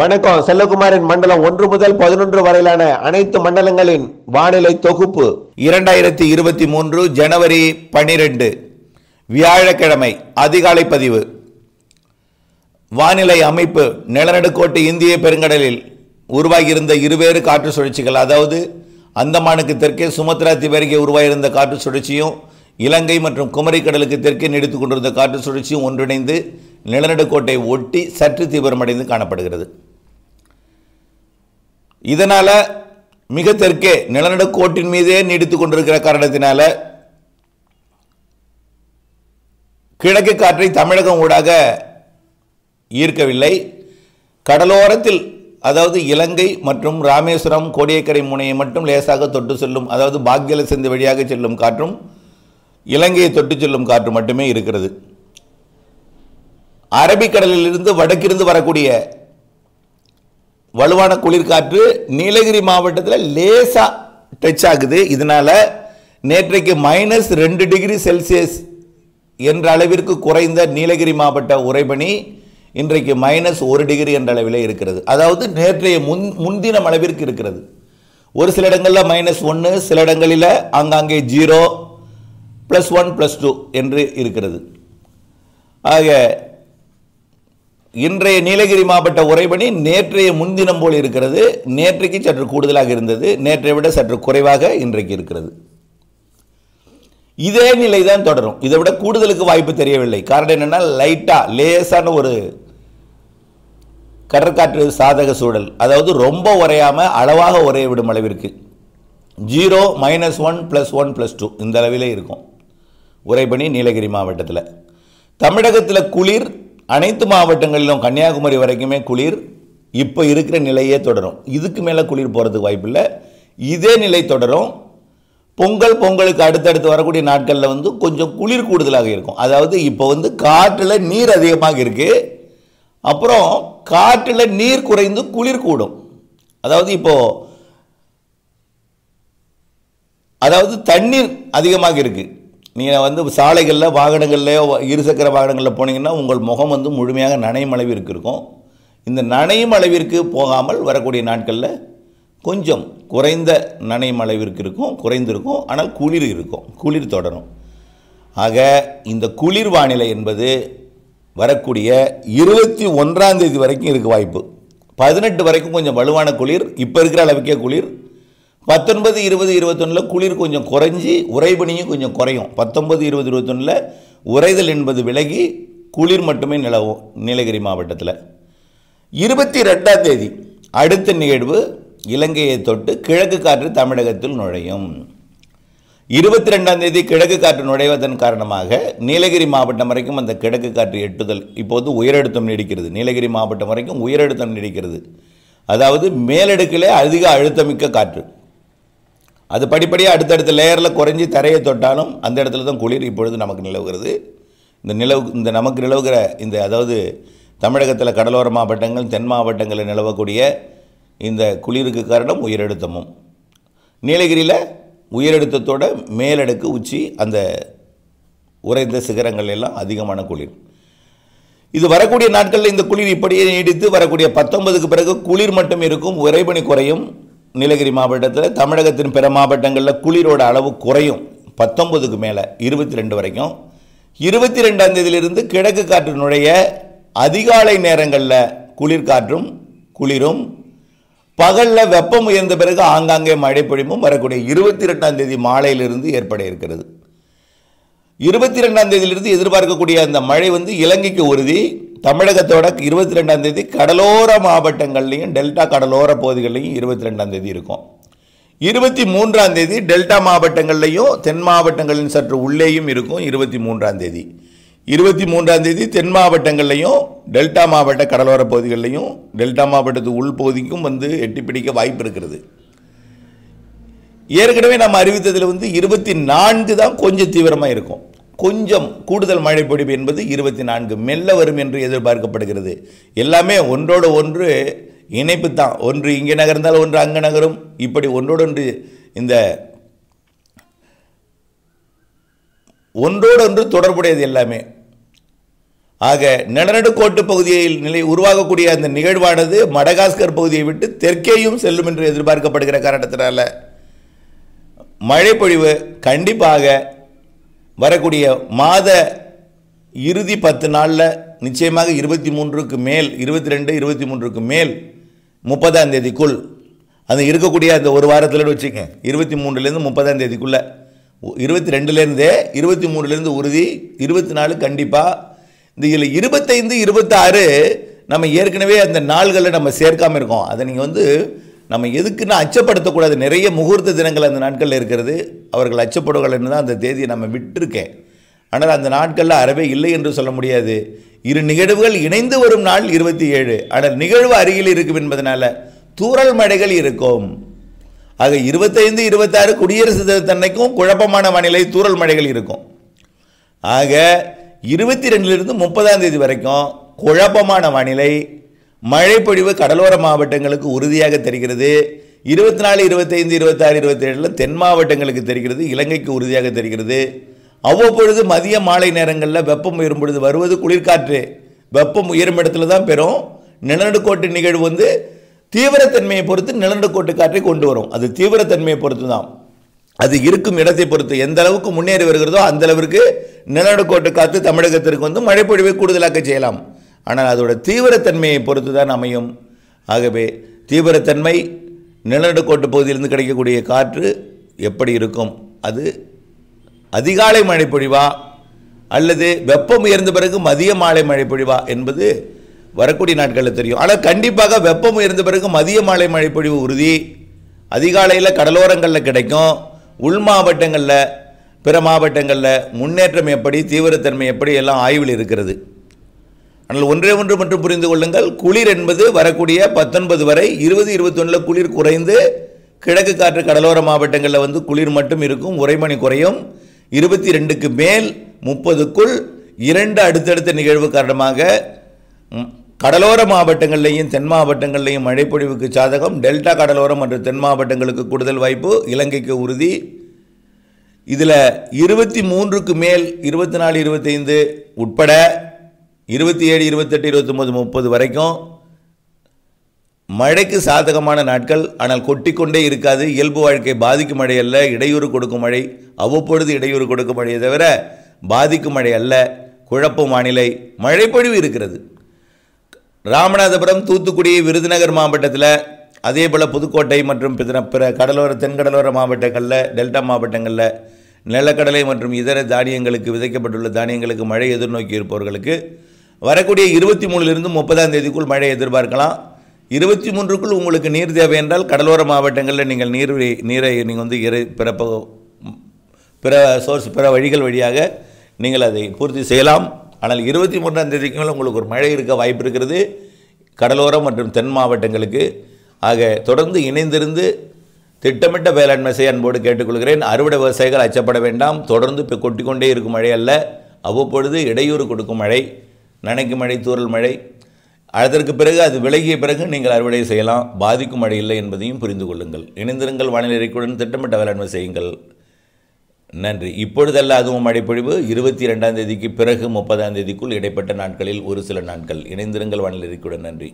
வணக்கம் செல்லகுமாரின் மண்டலம் ஒன்று முதல் பதினொன்று வரையிலான அனைத்து மண்டலங்களின் வானிலை தொகுப்பு இரண்டாயிரத்தி இருபத்தி மூன்று ஜனவரி பனிரெண்டு வியாழக்கிழமை அதிகாலை பதிவு வானிலை அமைப்பு நிலநடுக்கோட்டு இந்திய பெருங்கடலில் உருவாகியிருந்த இருவேறு காற்று சுழற்சிகள் அதாவது அந்தமானுக்கு தெற்கே சுமத்ரா திவருகே உருவாகியிருந்த காற்று சுழற்சியும் இலங்கை மற்றும் குமரிக்கடலுக்கு தெற்கே நீடித்துக் கொண்டிருந்த காற்று சுழற்சியும் ஒன்றிணைந்து நிலநடுக்கோட்டை ஒட்டி சற்று தீவிரமடைந்து காணப்படுகிறது இதனால் மிக தெற்கே நிலநடுக்கோட்டின் மீதே நீடித்து கொண்டிருக்கிற காரணத்தினால கிழக்கு காற்றை தமிழகம் ஊடாக ஈர்க்கவில்லை கடலோரத்தில் அதாவது இலங்கை மற்றும் ராமேஸ்வரம் கோடியக்கரை முனையை மட்டும் லேசாக தொட்டு செல்லும் அதாவது பாக்யலசந்தி வழியாக செல்லும் காற்றும் இலங்கையை தொட்டுச் செல்லும் காற்று மட்டுமே இருக்கிறது அரபிக்கடலிலிருந்து வடக்கிருந்து வரக்கூடிய வலுவான குளிர்காற்று நீலகிரி மாவட்டத்தில் லேசாக டச் ஆகுது இதனால் நேற்றைக்கு மைனஸ் ரெண்டு டிகிரி செல்சியஸ் என்ற அளவிற்கு குறைந்த நீலகிரி மாவட்ட உறைபனி இன்றைக்கு மைனஸ் ஒரு டிகிரி என்ற அளவில் இருக்கிறது அதாவது நேற்றைய முன் முன்தினம் அளவிற்கு இருக்கிறது ஒரு சில இடங்களில் மைனஸ் ஒன்று சில இடங்களில் ஆங்காங்கே zero plus one plus two என்று இருக்கிறது ஆக இன்றைய நீலகிரி மாவட்ட உறைபணி நேற்றைய முன்தினம் போல் இருக்கிறது நேற்றைக்கு சற்று கூடுதலாக இருந்தது நேற்றை விட சற்று குறைவாக இன்றைக்கு இருக்கிறது இதே நிலை தான் தொடரும் இதை விட கூடுதலுக்கு வாய்ப்பு தெரியவில்லை காரணம் என்னென்னா லைட்டாக லேசான ஒரு கடற்காற்று சாதக சூழல் அதாவது ரொம்ப உரையாமல் அளவாக உரைய விடும் அளவிற்கு zero minus one plus one plus two இந்த அளவிலே இருக்கும் உறைபனி நீலகிரி மாவட்டத்தில் தமிழகத்தில் குளிர் அனைத்து மாவட்டங்களிலும் கன்னியாகுமரி வரைக்குமே குளிர் இப்போ இருக்கிற நிலையே தொடரும் இதுக்கு மேலே குளிர் போகிறதுக்கு வாய்ப்பில்லை இதே நிலை தொடரும் பொங்கல் பொங்கலுக்கு அடுத்தடுத்து வரக்கூடிய நாட்களில் வந்து கொஞ்சம் குளிர் கூடுதலாக இருக்கும் அதாவது இப்போ வந்து காற்றில் நீர் அதிகமாக இருக்குது அப்புறம் காற்றில் நீர் குறைந்து குளிர் கூடும் அதாவது இப்போது அதாவது தண்ணீர் அதிகமாக இருக்குது நீங்கள் வந்து சாலைகளில் வாகனங்கள்லையோ இருசக்கர வாகனங்களில் போனீங்கன்னா உங்கள் முகம் வந்து முழுமையாக நனையும் அளவிற்கு இருக்கும் இந்த நனையும் அளவிற்கு போகாமல் வரக்கூடிய நாட்களில் கொஞ்சம் குறைந்த நனையும் அளவிற்கு இருக்கும் குறைந்திருக்கும் ஆனால் குளிர் இருக்கும் குளிர் தொடரும் ஆக இந்த குளிர் வானிலை என்பது வரக்கூடிய இருபத்தி ஒன்றாம் தேதி வரைக்கும் இருக்குது வாய்ப்பு பதினெட்டு வரைக்கும் கொஞ்சம் வலுவான குளிர் இப்போ இருக்கிற அளவுக்கே குளிர் பத்தொன்பது இருபது இருபத்தொன்னில் குளிர் கொஞ்சம் குறைஞ்சி உறைபனியும் கொஞ்சம் குறையும் பத்தொன்பது இருபது இருபத்தொன்னில் உறைதல் என்பது விலகி குளிர் மட்டுமே நிலவும் நீலகிரி மாவட்டத்தில் இருபத்தி ரெண்டாம் தேதி அடுத்த நிகழ்வு இலங்கையை தொட்டு கிழக்கு காற்று தமிழகத்தில் நுழையும் இருபத்தி ரெண்டாம் தேதி கிழக்கு காற்று நுழைவதன் காரணமாக நீலகிரி மாவட்டம் வரைக்கும் அந்த கிழக்கு காற்று எட்டுதல் இப்போது உயரழுத்தம் நீடிக்கிறது நீலகிரி மாவட்டம் வரைக்கும் உயரழுத்தம் நீடிக்கிறது அதாவது மேலடுக்கிலே அதிக அழுத்தமிக்க காற்று அது படிப்படியாக அடுத்தடுத்த லேயரில் குறைஞ்சி தரையை தொட்டாலும் அந்த இடத்துல தான் குளிர் இப்பொழுது நமக்கு நிலவுகிறது இந்த நிலவு இந்த நமக்கு நிலவுகிற இந்த அதாவது தமிழகத்தில் கடலோர மாவட்டங்கள் தென் மாவட்டங்களில் நிலவக்கூடிய இந்த குளிருக்கு காரணம் உயரழுத்தமும் நீலகிரியில் உயரழுத்தத்தோட மேலடுக்கு உச்சி அந்த உறைந்த சிகரங்கள் எல்லாம் அதிகமான குளிர் இது வரக்கூடிய நாட்களில் இந்த குளிர் இப்படியே நீடித்து வரக்கூடிய பத்தொன்பதுக்கு பிறகு குளிர் மட்டும் இருக்கும் உறைபனி குறையும் நீலகிரி மாவட்டத்தில் தமிழகத்தின் பிற மாவட்டங்களில் குளிரோட அளவு குறையும் பத்தொம்பதுக்கு மேலே இருபத்தி ரெண்டு வரைக்கும் இருபத்தி ரெண்டாம் தேதியிலிருந்து கிழக்கு காற்றினுடைய அதிகாலை நேரங்களில் குளிர்காற்றும் குளிரும் பகலில் வெப்பம் உயர்ந்த பிறகு ஆங்காங்கே பொழிவும் வரக்கூடிய இருபத்தி ரெண்டாம் தேதி மாலையிலிருந்து ஏற்பட இருக்கிறது இருபத்தி ரெண்டாம் தேதியிலிருந்து எதிர்பார்க்கக்கூடிய அந்த மழை வந்து இலங்கைக்கு உறுதி தமிழகத்தோட இருபத்தி ரெண்டாம் தேதி கடலோர மாவட்டங்கள்லையும் டெல்டா கடலோர பகுதிகளிலையும் இருபத்தி ரெண்டாம் தேதி இருக்கும் இருபத்தி மூன்றாம் தேதி டெல்டா மாவட்டங்கள்லையும் தென் மாவட்டங்களின் சற்று உள்ளேயும் இருக்கும் இருபத்தி மூன்றாம் தேதி இருபத்தி மூன்றாம் தேதி தென் மாவட்டங்கள்லையும் டெல்டா மாவட்ட கடலோர பகுதிகளிலையும் டெல்டா மாவட்டத்து உள்பகுதிக்கும் வந்து எட்டி பிடிக்க வாய்ப்பு இருக்கிறது ஏற்கனவே நம்ம அறிவித்ததில் வந்து இருபத்தி நான்கு தான் கொஞ்சம் தீவிரமாக இருக்கும் கொஞ்சம் கூடுதல் மழை பொழிவு என்பது இருபத்தி நான்கு மெல்ல வரும் என்று எதிர்பார்க்கப்படுகிறது எல்லாமே ஒன்றோடு ஒன்று இணைப்பு தான் ஒன்று இங்கே நகர்ந்தால் ஒன்று அங்கே நகரும் இப்படி ஒன்றோடொன்று இந்த ஒன்றோடொன்று தொடர்புடையது எல்லாமே ஆக நிலநடுக்கோட்டு பகுதியில் நிலை உருவாகக்கூடிய அந்த நிகழ்வானது மடகாஸ்கர் பகுதியை விட்டு தெற்கேயும் செல்லும் என்று எதிர்பார்க்கப்படுகிற காரணத்தினால மழைப்பொழிவு கண்டிப்பாக வரக்கூடிய மாத இறுதி பத்து நாளில் நிச்சயமாக இருபத்தி மூன்றுக்கு மேல் இருபத்தி ரெண்டு இருபத்தி மூன்றுக்கு மேல் முப்பதாம் தேதிக்குள் அது இருக்கக்கூடிய அந்த ஒரு வாரத்தில் வச்சுங்க இருபத்தி மூன்றுலேருந்து முப்பதாம் தேதிக்குள்ளே இருபத்தி ரெண்டுலேருந்தே இருபத்தி மூணுலேருந்து உறுதி இருபத்தி நாலு கண்டிப்பாக இந்த இதில் இருபத்தைந்து இருபத்தாறு நம்ம ஏற்கனவே அந்த நாள்களில் நம்ம சேர்க்காமல் இருக்கோம் அதை நீங்கள் வந்து நம்ம எதுக்குன்னா அச்சப்படுத்தக்கூடாது நிறைய முகூர்த்த தினங்கள் அந்த நாட்களில் இருக்கிறது அவர்கள் அச்சப்படுவார்கள்னு தான் அந்த தேதியை நம்ம விட்டுருக்கேன் ஆனால் அந்த நாட்களில் அறவே இல்லை என்று சொல்ல முடியாது இரு நிகழ்வுகள் இணைந்து வரும் நாள் இருபத்தி ஏழு ஆனால் நிகழ்வு அருகில் இருக்கும் என்பதனால தூரல் மடைகள் இருக்கும் ஆக இருபத்தைந்து இருபத்தாறு குடியரசு தினத்தன்னைக்கும் குழப்பமான வானிலை தூரல் மழைகள் இருக்கும் ஆக இருபத்தி ரெண்டுலேருந்து முப்பதாம் தேதி வரைக்கும் குழப்பமான வானிலை மழைப்பொழிவு கடலோர மாவட்டங்களுக்கு உறுதியாக தெரிகிறது இருபத்தி நாலு இருபத்தைந்து இருபத்தாறு ஏழில் தென் மாவட்டங்களுக்கு தெரிகிறது இலங்கைக்கு உறுதியாக தெரிகிறது அவ்வப்பொழுது மதிய மாலை நேரங்களில் வெப்பம் உயரும் பொழுது வருவது குளிர்காற்று வெப்பம் உயரும் இடத்துல தான் பெறும் நிலநடுக்கோட்டு நிகழ்வு வந்து தீவிரத்தன்மையை பொறுத்து நிலநடுக்கோட்டு காற்றை கொண்டு வரும் அது தீவிரத்தன்மையை பொறுத்து தான் அது இருக்கும் இடத்தை பொறுத்து எந்த அளவுக்கு முன்னேறி வருகிறதோ அந்த அளவிற்கு நிலநடுக்கோட்டு காற்று தமிழகத்திற்கு வந்து மழைப்பொழிவை கூடுதலாக்க செய்யலாம் ஆனால் அதோட தீவிரத்தன்மையை பொறுத்து தான் அமையும் ஆகவே தீவிரத்தன்மை நிலநடுக்கோட்டு பகுதியிலிருந்து கிடைக்கக்கூடிய காற்று எப்படி இருக்கும் அது அதிகாலை மழை பொழிவா அல்லது வெப்பம் உயர்ந்த பிறகு மதிய மாலை மழை பொழிவா என்பது வரக்கூடிய நாட்களில் தெரியும் ஆனால் கண்டிப்பாக வெப்பம் உயர்ந்த பிறகு மதிய மாலை மழை பொழிவு உறுதி அதிகாலையில் கடலோரங்களில் கிடைக்கும் உள் மாவட்டங்களில் பிற மாவட்டங்களில் முன்னேற்றம் எப்படி தீவிரத்தன்மை எப்படி எல்லாம் ஆய்வில் இருக்கிறது ஆனால் ஒன்றே ஒன்று மட்டும் புரிந்து கொள்ளுங்கள் குளிர் என்பது வரக்கூடிய பத்தொன்பது வரை இருபது இருபத்தொன்னில் குளிர் குறைந்து கிழக்கு காற்று கடலோர மாவட்டங்களில் வந்து குளிர் மட்டும் இருக்கும் உரைமணி குறையும் இருபத்தி ரெண்டுக்கு மேல் முப்பதுக்குள் இரண்டு அடுத்தடுத்த நிகழ்வு காரணமாக கடலோர மாவட்டங்கள்லேயும் தென் மாவட்டங்கள்லேயும் மழைப்பொழிவுக்கு சாதகம் டெல்டா கடலோரம் மற்றும் தென் மாவட்டங்களுக்கு கூடுதல் வாய்ப்பு இலங்கைக்கு உறுதி இதில் இருபத்தி மூன்றுக்கு மேல் இருபத்தி நாலு இருபத்தைந்து உட்பட இருபத்தி ஏழு இருபத்தெட்டு இருபத்தொம்போது முப்பது வரைக்கும் மழைக்கு சாதகமான நாட்கள் ஆனால் கொட்டிக்கொண்டே இருக்காது இயல்பு வாழ்க்கை பாதிக்கும் மழை அல்ல இடையூறு கொடுக்கும் மழை அவ்வப்பொழுது இடையூறு கொடுக்கும் மழையை தவிர பாதிக்கும் மழை அல்ல குழப்பம் வானிலை மழைப்பொழிவு இருக்கிறது ராமநாதபுரம் தூத்துக்குடி விருதுநகர் மாவட்டத்தில் அதே போல் புதுக்கோட்டை மற்றும் பிற கடலோர தென்கடலோர மாவட்டங்களில் டெல்டா மாவட்டங்களில் நிலக்கடலை மற்றும் இதர தானியங்களுக்கு விதைக்கப்பட்டுள்ள தானியங்களுக்கு மழை எதிர்நோக்கி இருப்பவர்களுக்கு வரக்கூடிய இருபத்தி மூணுலேருந்து முப்பதாம் தேதிக்குள் மழை எதிர்பார்க்கலாம் இருபத்தி மூன்றுக்குள் உங்களுக்கு நீர் தேவை என்றால் கடலோர மாவட்டங்களில் நீங்கள் நீர் நீரை நீங்கள் வந்து இறை பிற பிற சோர்ஸ் பிற வழிகள் வழியாக நீங்கள் அதை பூர்த்தி செய்யலாம் ஆனால் இருபத்தி மூன்றாம் தேதிக்கு மேலே உங்களுக்கு ஒரு மழை இருக்க வாய்ப்பு இருக்கிறது கடலோரம் மற்றும் தென் மாவட்டங்களுக்கு ஆக தொடர்ந்து இணைந்திருந்து திட்டமிட்ட வேளாண்மை செய்ய அன்போடு கேட்டுக்கொள்கிறேன் அறுவடை விவசாயிகள் அச்சப்பட வேண்டாம் தொடர்ந்து இப்போ கொட்டிக்கொண்டே இருக்கும் மழை அல்ல அவ்வப்பொழுது இடையூறு கொடுக்கும் மழை நனைக்கு மழை தூரல் மழை அதற்கு பிறகு அது விலகிய பிறகு நீங்கள் அறுவடை செய்யலாம் பாதிக்கும் மழை இல்லை என்பதையும் புரிந்து கொள்ளுங்கள் இணைந்திருங்கள் வானிலை அறிக்கையுடன் திட்டமிட்ட வேளாண்மை செய்யுங்கள் நன்றி இப்பொழுதல்ல அதுவும் மழைப்பொழிவு இருபத்தி ரெண்டாம் தேதிக்கு பிறகு முப்பதாம் தேதிக்குள் இடைப்பட்ட நாட்களில் ஒரு சில நாட்கள் இணைந்திருங்கள் வானிலை அறிக்கையுடன் நன்றி